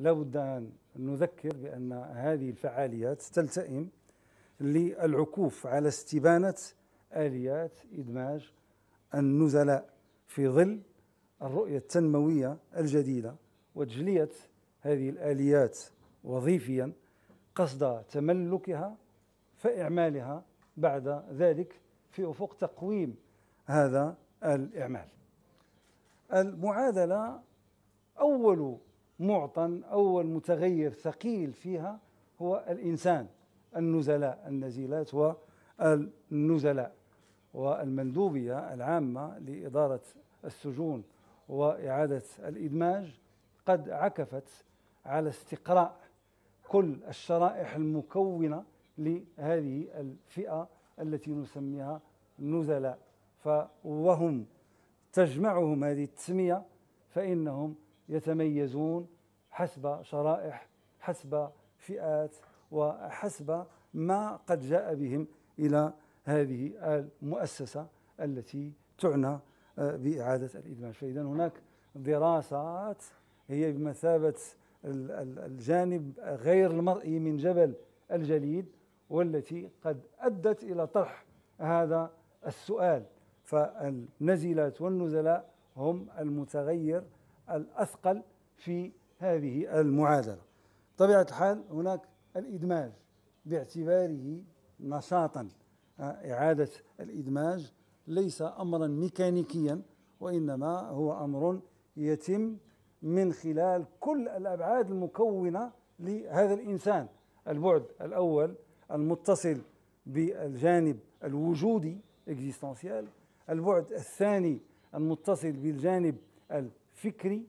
لابد أن نذكر بأن هذه الفعاليات تلتئم للعكوف على استبانة آليات إدماج النزلاء في ظل الرؤية التنموية الجديدة وتجلية هذه الآليات وظيفيا قصد تملكها فإعمالها بعد ذلك في أفق تقويم هذا الإعمال المعادلة أول معطى أول متغير ثقيل فيها هو الإنسان النزلاء النزيلات والنزلاء والمندوبية العامة لإدارة السجون وإعادة الإدماج قد عكفت على استقراء كل الشرائح المكونة لهذه الفئة التي نسميها نزلاء فوهم تجمعهم هذه التسمية فإنهم يتميزون حسب شرائح حسب فئات وحسب ما قد جاء بهم الى هذه المؤسسه التي تعنى آه، باعاده الادماج فاذا هناك دراسات هي بمثابه الجانب غير المرئي من جبل الجليد والتي قد ادت الى طرح هذا السؤال فالنزلات والنزلاء هم المتغير الأثقل في هذه المعادلة بطبيعة الحال هناك الإدماج باعتباره نشاطا إعادة الإدماج ليس أمرا ميكانيكيا وإنما هو أمر يتم من خلال كل الأبعاد المكونة لهذا الإنسان البعد الأول المتصل بالجانب الوجودي اكزيستانسيال البعد الثاني المتصل بالجانب فكري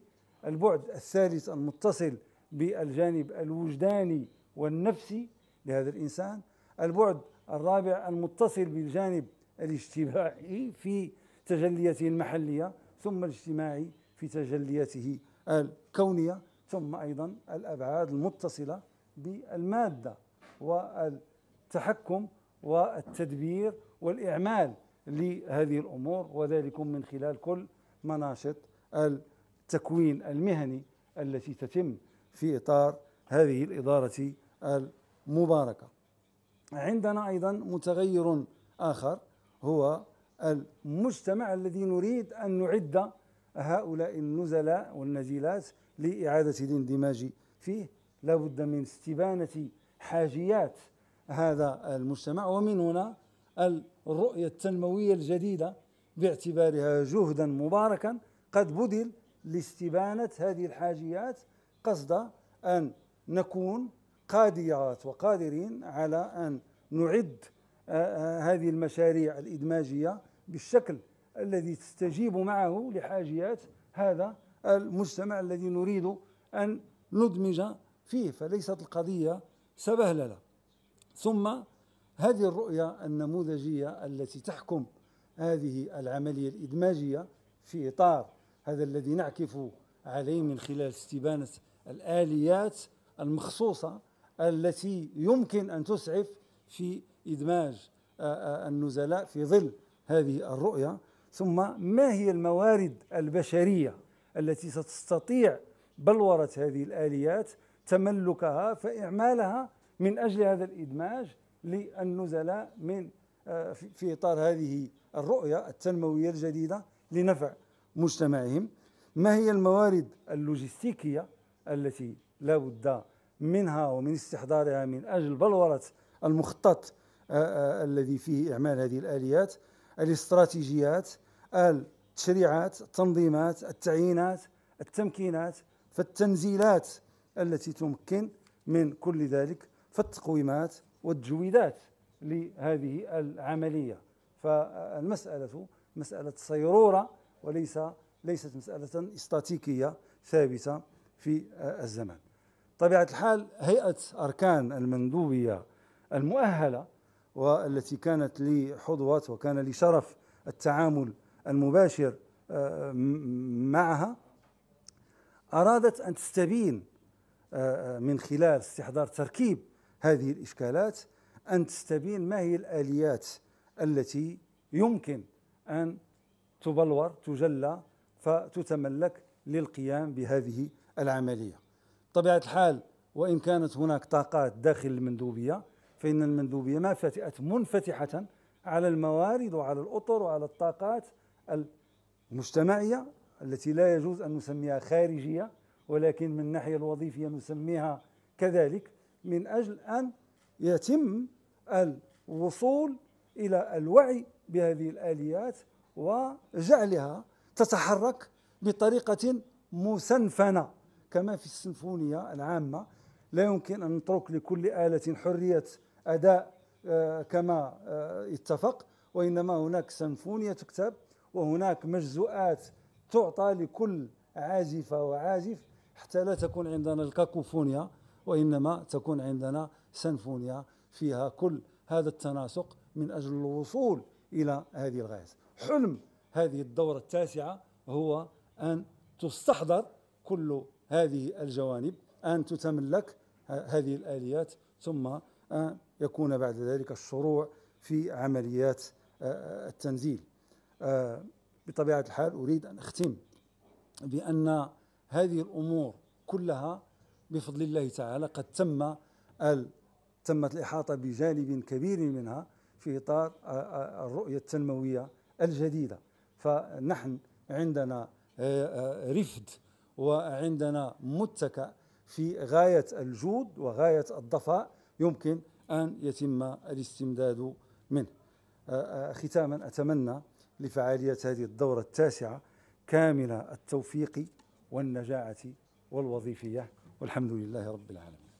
البعد الثالث المتصل بالجانب الوجداني والنفسي لهذا الإنسان البعد الرابع المتصل بالجانب الاجتماعي في تجليته المحلية ثم الاجتماعي في تجليته الكونية ثم أيضا الأبعاد المتصلة بالمادة والتحكم والتدبير والإعمال لهذه الأمور وذلك من خلال كل مناشط التكوين المهني التي تتم في إطار هذه الإدارة المباركة عندنا أيضا متغير آخر هو المجتمع الذي نريد أن نعد هؤلاء النزلاء والنزيلات لإعادة الاندماج فيه لابد من استبانة حاجيات هذا المجتمع ومن هنا الرؤية التنموية الجديدة باعتبارها جهدا مباركا قد بذل لاستبانة هذه الحاجيات قصد أن نكون قادرات وقادرين على أن نعد آه، آه، هذه المشاريع الإدماجية بالشكل الذي تستجيب معه لحاجيات هذا المجتمع الذي نريد أن ندمج فيه فليست القضية سبهللة ثم هذه الرؤية النموذجية التي تحكم هذه العملية الإدماجية في إطار هذا الذي نعكف عليه من خلال استبانة الآليات المخصوصة التي يمكن أن تسعف في إدماج آه، آه، النزلاء في ظل هذه الرؤية ثم ما هي الموارد البشرية التي ستستطيع بلورة هذه الآليات تملكها فإعمالها من أجل هذا الإدماج للنزلاء من آه، في إطار هذه الرؤية التنموية الجديدة لنفع مجتمعهم ما هي الموارد اللوجستيكية التي لا بد منها ومن استحضارها من أجل بلورة المخطط آه، آه، الذي فيه إعمال هذه الآليات الاستراتيجيات التشريعات التنظيمات التعيينات التمكينات فالتنزيلات التي تمكن من كل ذلك فالتقويمات والتجويدات لهذه العملية فالمسألة مسألة صيرورة وليس ليست مسألة استاتيكية ثابتة في الزمن طبيعة الحال هيئة أركان المندوبية المؤهلة والتي كانت لي حظوة وكان لي شرف التعامل المباشر آه، معها أرادت أن تستبين آه، آه، من خلال استحضار تركيب هذه الإشكالات أن تستبين ما هي الآليات التي يمكن أن تبلور تجلى فتتملك للقيام بهذه العملية طبيعة الحال وإن كانت هناك طاقات داخل المندوبية فإن المندوبية ما فتئت منفتحة على الموارد وعلى الأطر وعلى الطاقات المجتمعية التي لا يجوز أن نسميها خارجية ولكن من الناحية الوظيفية نسميها كذلك من أجل أن يتم الوصول إلى الوعي بهذه الآليات وجعلها تتحرك بطريقة مسنفنة كما في السيمفونية العامة لا يمكن أن نترك لكل آلة حرية أداء آه، كما آه، اتفق وإنما هناك سيمفونية تكتب وهناك مجزوءات تعطى لكل عازفة وعازف حتى لا تكون عندنا الكاكوفونيا وإنما تكون عندنا سنفونيا فيها كل هذا التناسق من أجل الوصول إلى هذه الغايات حلم هذه الدورة التاسعة هو أن تستحضر كل هذه الجوانب أن تتملك هذه الآليات ثم أن يكون بعد ذلك الشروع في عمليات آه، آه، التنزيل آه، بطبيعة الحال أريد أن أختم بأن هذه الأمور كلها بفضل الله تعالى قد تم تمت الإحاطة بجانب كبير منها في إطار الرؤية التنموية الجديدة فنحن عندنا آه، آه، رفد وعندنا متكأ في غاية الجود وغاية الضفاء يمكن أن يتم الاستمداد منه آه، ختاما أتمنى لفعالية هذه الدورة التاسعة كامل التوفيق والنجاعة والوظيفية والحمد لله رب العالمين